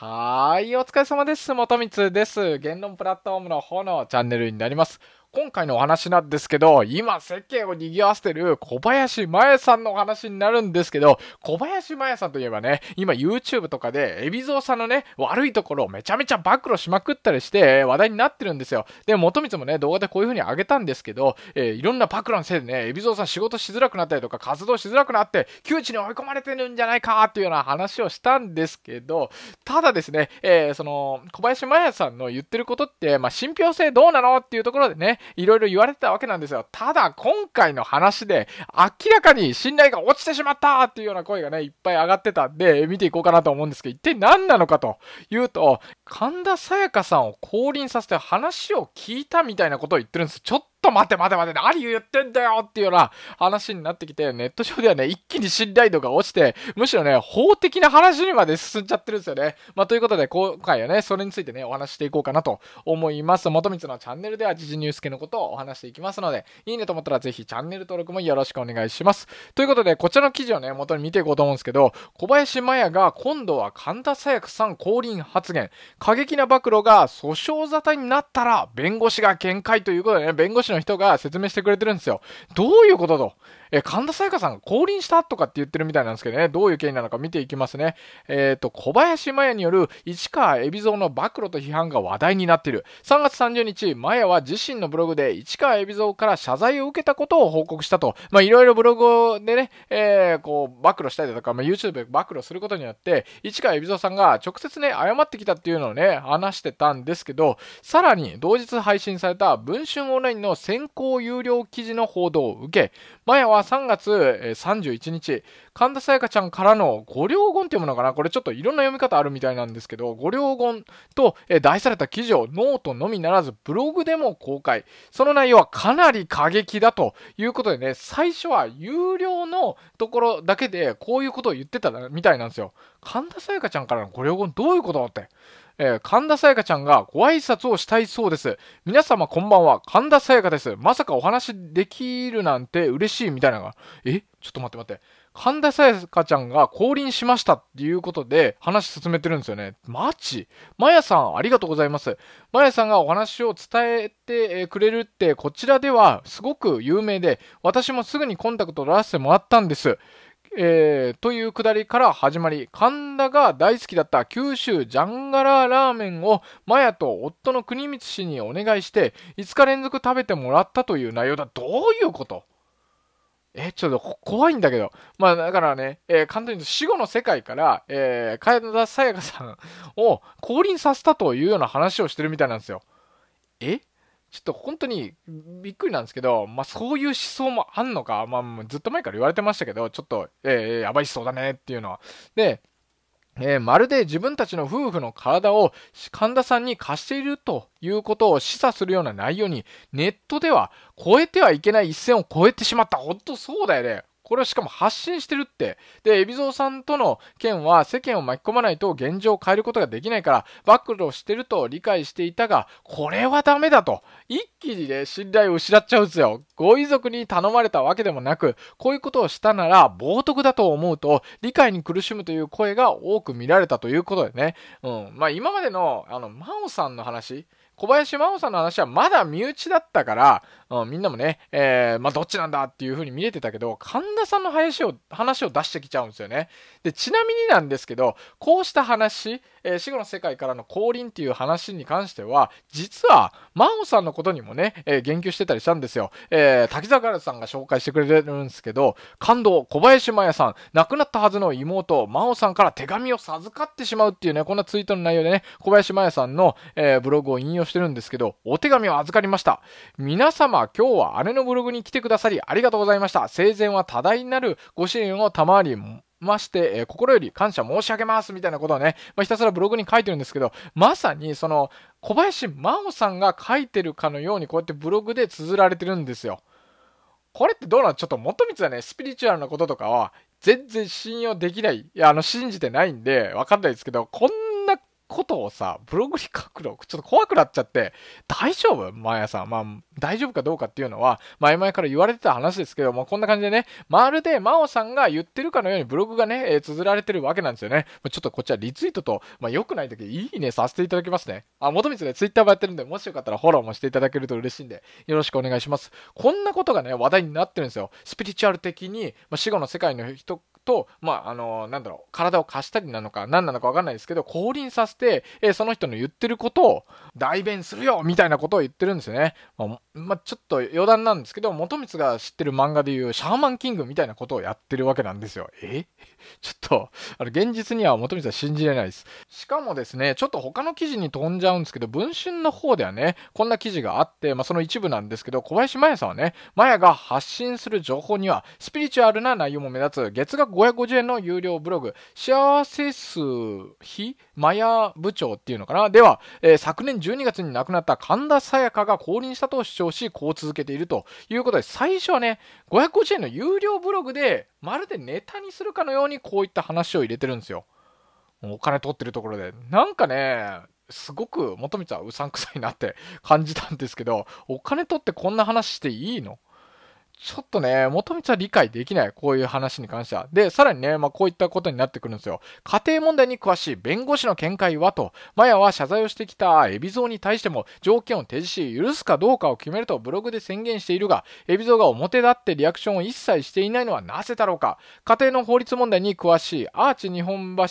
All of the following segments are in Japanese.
はい、お疲れ様です。元光です。言論プラットフォームの方のチャンネルになります。今回のお話なんですけど、今世間を賑わせてる小林麻耶さんのお話になるんですけど、小林麻耶さんといえばね、今 YouTube とかで、海老蔵さんのね、悪いところをめちゃめちゃ暴露しまくったりして話題になってるんですよ。で、元光もね、動画でこういう風に上げたんですけど、えー、いろんな暴露のせいでね、海老蔵さん仕事しづらくなったりとか、活動しづらくなって、窮地に追い込まれてるんじゃないかっていうような話をしたんですけど、ただですね、えー、その、小林麻耶さんの言ってることって、まあ、信憑性どうなのっていうところでね、いろいろ言われてたわけなんですよ。ただ、今回の話で、明らかに信頼が落ちてしまったっていうような声がね、いっぱい上がってたんで、見ていこうかなと思うんですけど、一体何なのかというと、神田沙也加さんを降臨させて話を聞いたみたいなことを言ってるんです。ちょっと待て待て待て、何言ってんだよっていうような話になってきて、ネット上ではね、一気に信頼度が落ちて、むしろね、法的な話にまで進んじゃってるんですよね。まあ、ということで、今回はね、それについてね、お話していこうかなと思います。元光のチャンネルでは、時事ニュース系のことをお話していきますので、いいねと思ったらぜひチャンネル登録もよろしくお願いします。ということで、こちらの記事をね、元に見ていこうと思うんですけど、小林麻也が今度は神田沙也加さん降臨発言、過激な暴露が訴訟沙汰になったら、弁護士が見解ということでね、弁護士のの人が説明してくれてるんですよ。どういうこととえ神田沙也加さんが降臨したとかって言ってるみたいなんですけどね、どういう経緯なのか見ていきますね。えっ、ー、と、小林麻也による市川海老蔵の暴露と批判が話題になっている。3月30日、麻也は自身のブログで市川海老蔵から謝罪を受けたことを報告したと、まあ、いろいろブログでね、えー、こう、暴露したりだとか、まあ、YouTube で暴露することによって、市川海老蔵さんが直接ね、謝ってきたっていうのをね、話してたんですけど、さらに同日配信された文春オンラインの先行有料記事の報道を受け、前は3月31日、神田沙也加ちゃんからの五両言っていうものかな、これちょっといろんな読み方あるみたいなんですけど、五両言と題された記事をノートのみならずブログでも公開。その内容はかなり過激だということでね、最初は有料のところだけでこういうことを言ってたみたいなんですよ。神田沙也加ちゃんからの五両言どういうことって。えー、神田沙也加ちゃんがご挨拶をしたいそうです。皆様こんばんは、神田沙也加です。まさかお話できるなんて嬉しいみたいなのが。えちょっと待って待って。神田沙也加ちゃんが降臨しましたっていうことで話進めてるんですよね。マジマヤさんありがとうございます。マヤさんがお話を伝えてくれるってこちらではすごく有名で私もすぐにコンタクト取らせてもらったんです。えー、というくだりから始まり、神田が大好きだった九州ジャンガラーラーメンを、マヤと夫の国光氏にお願いして、5日連続食べてもらったという内容だ。どういうことえ、ちょっと怖いんだけど。まあだからね、えー、簡単に死後の世界から、えー、楓田沙也加さんを降臨させたというような話をしてるみたいなんですよ。えちょっと本当にびっくりなんですけど、まあ、そういう思想もあんのか、まあ、ずっと前から言われてましたけど、ちょっと、えー、やばい思想だねっていうのは。で、えー、まるで自分たちの夫婦の体を神田さんに貸しているということを示唆するような内容に、ネットでは超えてはいけない一線を超えてしまった。ほんとそうだよね。これをしかも発信してるって。で、海老蔵さんとの件は世間を巻き込まないと現状を変えることができないから、暴露してると理解していたが、これはダメだと。一気にね、信頼を失っちゃうんですよ。ご遺族に頼まれたわけでもなく、こういうことをしたなら冒涜だと思うと、理解に苦しむという声が多く見られたということでね。うん。まあ今までの、あの、真央さんの話、小林真央さんの話はまだ身内だったから、うん、みんなもね、えー、まあ、どっちなんだっていう風に見れてたけど、神田さんの話を、話を出してきちゃうんですよね。で、ちなみになんですけど、こうした話、えー、死後の世界からの降臨っていう話に関しては、実は、真央さんのことにもね、えー、言及してたりしたんですよ。えー、滝沢カルさんが紹介してくれるんですけど、感動、小林真也さん、亡くなったはずの妹、真央さんから手紙を授かってしまうっていうね、こんなツイートの内容でね、小林真也さんの、えブログを引用してるんですけど、お手紙を預かりました。皆様今日は姉のブログに来てくださりありがとうございました。生前は多大なるご支援を賜り、まして、えー、心より感謝申し上げますみたいなことをね、まあ、ひたすらブログに書いてるんですけど、まさにその小林真央さんが書いてるかのようにこうやってブログで綴られてるんですよ。これってどうなのちょっと元光はね、スピリチュアルなこととかは全然信用できない、いや、あの、信じてないんで、わかんないですけど、こんことをさ、ブログに書くの、ちょっと怖くなっちゃって、大丈夫マヤさん。まあ、大丈夫かどうかっていうのは、前々から言われてた話ですけども、こんな感じでね、まるで真央さんが言ってるかのようにブログがね、えー、綴られてるわけなんですよね。ちょっとこっちはリツイートと、まあ、良くない時、いいねさせていただきますね。あ、元光ね、ツイッターもやってるんで、もしよかったらフォローもしていただけると嬉しいんで、よろしくお願いします。こんなことがね、話題になってるんですよ。スピリチュアル的に、まあ、死後の世界の人と、まあ、あの、なんだろう、体を貸したりなのか、何なのかわかんないですけど、降臨させて、えー、その人の言ってることを代弁するよみたいなことを言ってるんですよね。まあ、まあ、ちょっと余談なんですけど、元光が知ってる漫画でいうシャーマンキングみたいなことをやってるわけなんですよ。え ちょっと、あの、現実には元光は信じれないです。しかもですね、ちょっと他の記事に飛んじゃうんですけど、文春の方ではね、こんな記事があって、まあ、その一部なんですけど、小林麻也さんはね、麻也が発信する情報には、スピリチュアルな内容も目立つ、月額550円の有料ブログ、幸せ数日麻也部長っていうのかなでは、えー、昨年12月に亡くなった神田沙也加が降臨したと主張少しこう続けているということで最初はね550円の有料ブログでまるでネタにするかのようにこういった話を入れてるんですよお金取ってるところでなんかねすごく求めちゃうさんくさいなって感じたんですけどお金取ってこんな話していいのちょっとね、元光は理解できない。こういう話に関しては。で、さらにね、まあ、こういったことになってくるんですよ。家庭問題に詳しい弁護士の見解はと、マヤは謝罪をしてきた海老蔵に対しても条件を提示し、許すかどうかを決めるとブログで宣言しているが、海老蔵が表立ってリアクションを一切していないのはなぜだろうか。家庭の法律問題に詳しいアーチ日本橋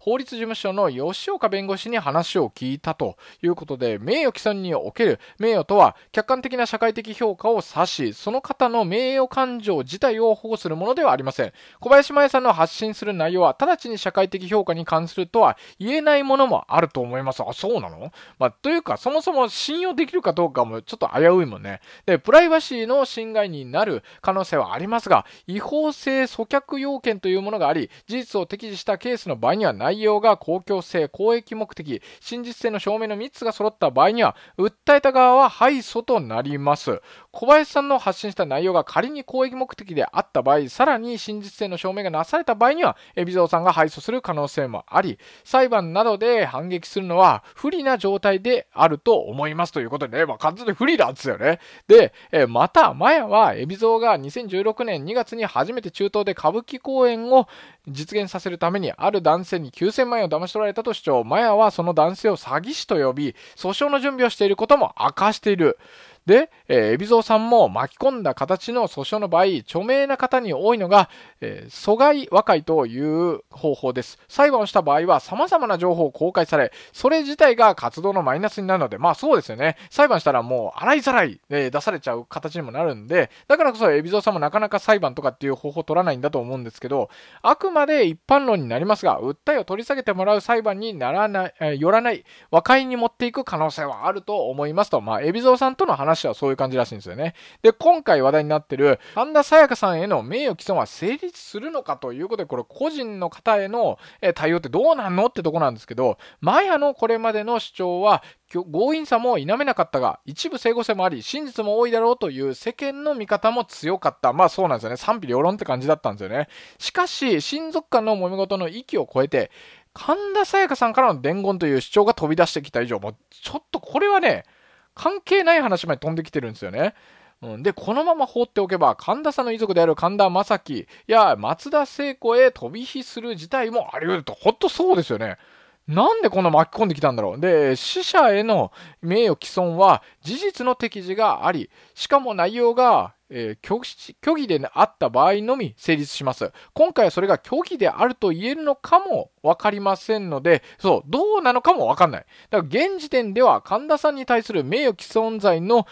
法律事務所の吉岡弁護士に話を聞いたということで、名誉毀損における名誉とは客観的な社会的評価を指し、その方の名誉感情自体を保護するものではありません。小林麻也さんの発信する内容は、直ちに社会的評価に関するとは言えないものもあると思います。あ、そうなのまあ、というか、そもそも信用できるかどうかもちょっと危ういもんね。で、プライバシーの侵害になる可能性はありますが、違法性阻却要件というものがあり、事実を適時したケースの場合には内容が公共性、公益目的、真実性の証明の3つが揃った場合には、訴えた側は敗訴となります。小林さんの発信した内容が仮に公益目的であった場合、さらに真実性の証明がなされた場合には、海老蔵さんが敗訴する可能性もあり、裁判などで反撃するのは不利な状態であると思いますということでね、まあ、完全に不利なんですよね。で、えまた、マヤは海老蔵が2016年2月に初めて中東で歌舞伎公演を実現させるために、ある男性に9000万円を騙し取られたと主張、マヤはその男性を詐欺師と呼び、訴訟の準備をしていることも明かしている。で、えー、海老蔵さんも巻き込んだ形の訴訟の場合、著名な方に多いのが、えー、阻害和解という方法です。裁判をした場合は、様々な情報を公開され、それ自体が活動のマイナスになるので、まあそうですよね。裁判したらもう洗いざらい、えー、出されちゃう形にもなるんで、だからこそ海老蔵さんもなかなか裁判とかっていう方法を取らないんだと思うんですけど、あくまで一般論になりますが、訴えを取り下げてもらう裁判にならない、えー、よらない、和解に持っていく可能性はあると思いますと、まあ海老蔵さんとの話はそういう感じらしいんですよね。で、今回話題になってる、神田沙也加さんへの名誉毀損は成立するのかということで、これ個人の方への対応ってどうなんのってとこなんですけど、マヤのこれまでの主張は、強引さも否めなかったが、一部整合性もあり、真実も多いだろうという世間の見方も強かった。まあそうなんですよね。賛否両論って感じだったんですよね。しかし、親族間の揉め事の域を超えて、神田沙也加さんからの伝言という主張が飛び出してきた以上、もうちょっとこれはね、関係ない話まで飛んできてるんですよね。うん、で、このまま放っておけば、神田さんの遺族である神田正輝や松田聖子へ飛び火する事態もあり得ると、ほんとそうですよね。なんでこんな巻き込んできたんだろう。で、死者への名誉毀損は事実の適時があり、しかも内容がえー、虚虚偽であった場合のみ成立します。今回はそれが虚偽であると言えるのかも分かりませんので、そう、どうなのかも分かんない。だから現時点では神田さんに対する名誉毀損罪の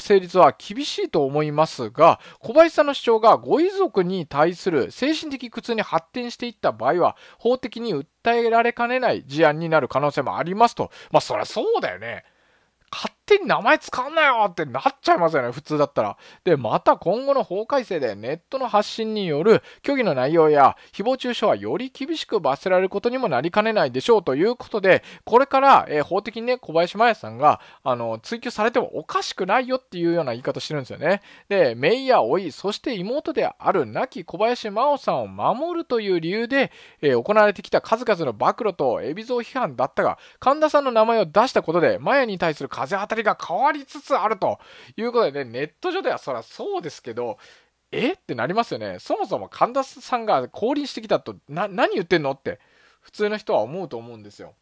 成立は厳しいと思いますが、小林さんの主張がご遺族に対する精神的苦痛に発展していった場合は、法的に訴えられかねない事案になる可能性もありますと。まあ、そりゃそうだよね。勝手に名前使わんなよってなっちゃいますよね、普通だったら。で、また今後の法改正でネットの発信による虚偽の内容や誹謗中傷はより厳しく罰せられることにもなりかねないでしょうということで、これから、えー、法的にね、小林麻也さんが、あの、追及されてもおかしくないよっていうような言い方してるんですよね。で、メイヤー、おい、そして妹である亡き小林真央さんを守るという理由で、えー、行われてきた数々の暴露と、海老蔵批判だったが、神田さんの名前を出したことで、麻也に対する風当たりりが変わりつつあるということでね、ネット上ではそりゃそうですけど、えってなりますよね。そもそも神田さんが降臨してきたと、な、何言ってんのって普通の人は思うと思うんですよ。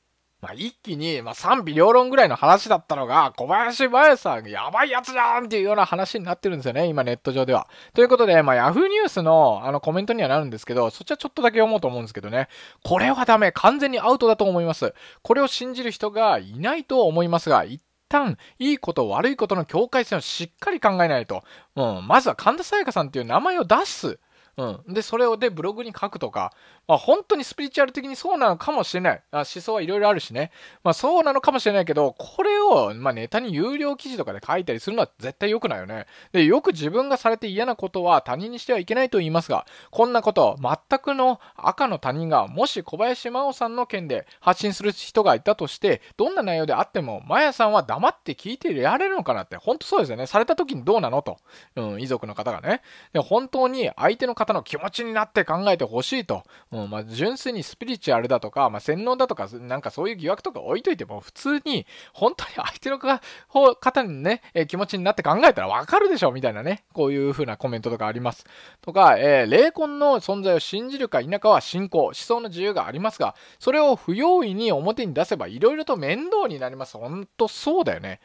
まあ、一気に、まあ、賛否両論ぐらいの話だったのが、小林麻耶さん、やばいやつじゃんっていうような話になってるんですよね、今ネット上では。ということで、まあ、Yahoo ニュースのあのコメントにはなるんですけど、そっちはちょっとだけ読もうと思うんですけどね、これはダメ、完全にアウトだと思います。これを信じる人がいないと思いますが、旦、いいこと悪いことの境界線をしっかり考えないと、うん、まずは神田沙也加さんっていう名前を出す。うん、でそれをでブログに書くとか、まあ、本当にスピリチュアル的にそうなのかもしれないあ思想はいろいろあるしね、まあ、そうなのかもしれないけどこれを、まあ、ネタに有料記事とかで書いたりするのは絶対良くないよねでよく自分がされて嫌なことは他人にしてはいけないと言いますがこんなこと全くの赤の他人がもし小林真央さんの件で発信する人がいたとしてどんな内容であってもマヤさんは黙って聞いてやれるのかなって本当そうですよねされた時にどうなのと、うん、遺族の方がねで本当に相手の方方の気持ちになって考えてほしいと、うまあ、純粋にスピリチュアルだとか、まあ、洗脳だとか、なんかそういう疑惑とか置いといても、普通に本当に相手の方にね、え気持ちになって考えたらわかるでしょみたいなね、こういう風なコメントとかあります。とか、えー、霊魂の存在を信じるか否かは信仰、思想の自由がありますが、それを不用意に表に出せばいろいろと面倒になります。ほんとそうだよね。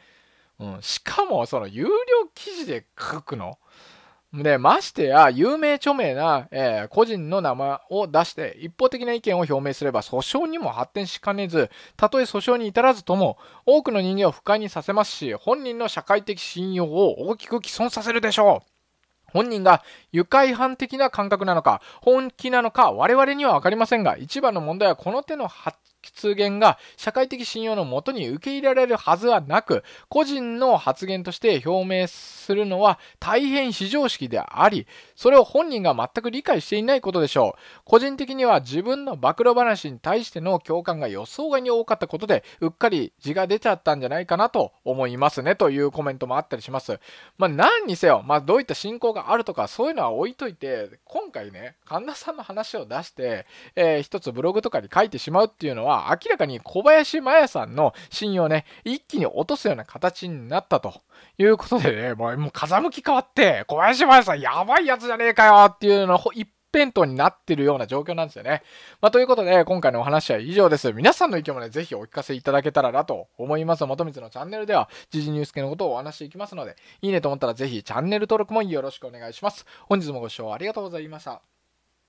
うん、しかも、その有料記事で書くの。で、ましてや、有名著名な、えー、個人の名前を出して一方的な意見を表明すれば訴訟にも発展しかねず、たとえ訴訟に至らずとも、多くの人間を不快にさせますし、本人の社会的信用を大きく毀損させるでしょう。本人が愉快犯的な感覚なのか、本気なのか、我々には分かりませんが、一番の問題はこの手の発発言が社会的信用のもとに受け入れられるはずはなく、個人の発言として表明するのは大変非常識であり、それを本人が全く理解していないことでしょう。個人的には自分の暴露話に対しての共感が予想外に多かったことで、うっかり字が出ちゃったんじゃないかなと思いますねというコメントもあったりします。まあ何にせよ、まあどういった信仰があるとかそういうのは置いといて、今回ね、神田さんの話を出して、えー、一つブログとかに書いてしまうっていうのは、は明らかに小林麻也さんの信用ね、一気に落とすような形になったということでね、もうも風向き変わって、小林麻也さんやばいやつじゃねえかよっていうのを一辺倒になってるような状況なんですよね。まあ、ということで、今回のお話は以上です。皆さんの意見もね、ぜひお聞かせいただけたらなと思います。元光のチャンネルでは、時事ニュース系のことをお話していきますので、いいねと思ったらぜひチャンネル登録もよろしくお願いします。本日もご視聴ありがとうございました。